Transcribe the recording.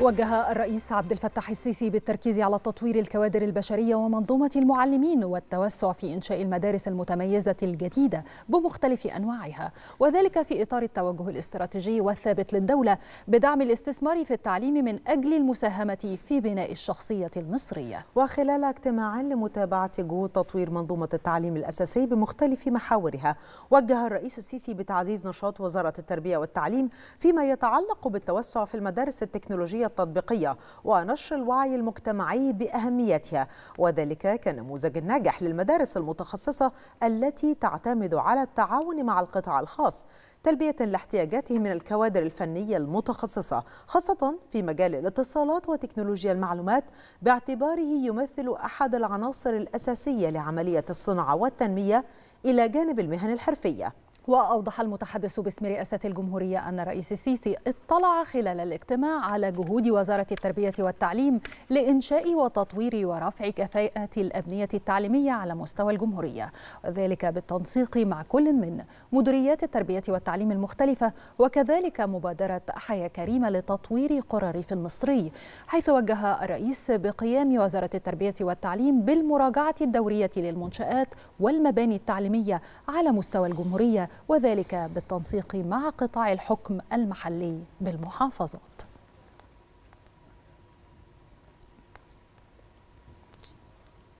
وجه الرئيس عبد الفتاح السيسي بالتركيز على تطوير الكوادر البشريه ومنظومه المعلمين والتوسع في انشاء المدارس المتميزه الجديده بمختلف انواعها وذلك في اطار التوجه الاستراتيجي والثابت للدوله بدعم الاستثمار في التعليم من اجل المساهمه في بناء الشخصيه المصريه. وخلال اجتماع لمتابعه جهود تطوير منظومه التعليم الاساسي بمختلف محاورها، وجه الرئيس السيسي بتعزيز نشاط وزاره التربيه والتعليم فيما يتعلق بالتوسع في المدارس التكنولوجيه التطبيقية ونشر الوعي المجتمعي بأهميتها وذلك كنموذج ناجح للمدارس المتخصصة التي تعتمد على التعاون مع القطاع الخاص تلبية لاحتياجاته من الكوادر الفنية المتخصصة خاصة في مجال الاتصالات وتكنولوجيا المعلومات باعتباره يمثل أحد العناصر الأساسية لعملية الصناعة والتنمية إلى جانب المهن الحرفية وأوضح المتحدث باسم رئاسة الجمهورية أن الرئيس السيسي اطلع خلال الاجتماع على جهود وزارة التربية والتعليم لإنشاء وتطوير ورفع كفاءة الأبنية التعليمية على مستوى الجمهورية وذلك بالتنسيق مع كل من مديريات التربية والتعليم المختلفة وكذلك مبادرة حياة كريمة لتطوير قرى الريف المصري حيث وجه الرئيس بقيام وزارة التربية والتعليم بالمراجعة الدورية للمنشآت والمباني التعليمية على مستوى الجمهورية وذلك بالتنسيق مع قطاع الحكم المحلي بالمحافظات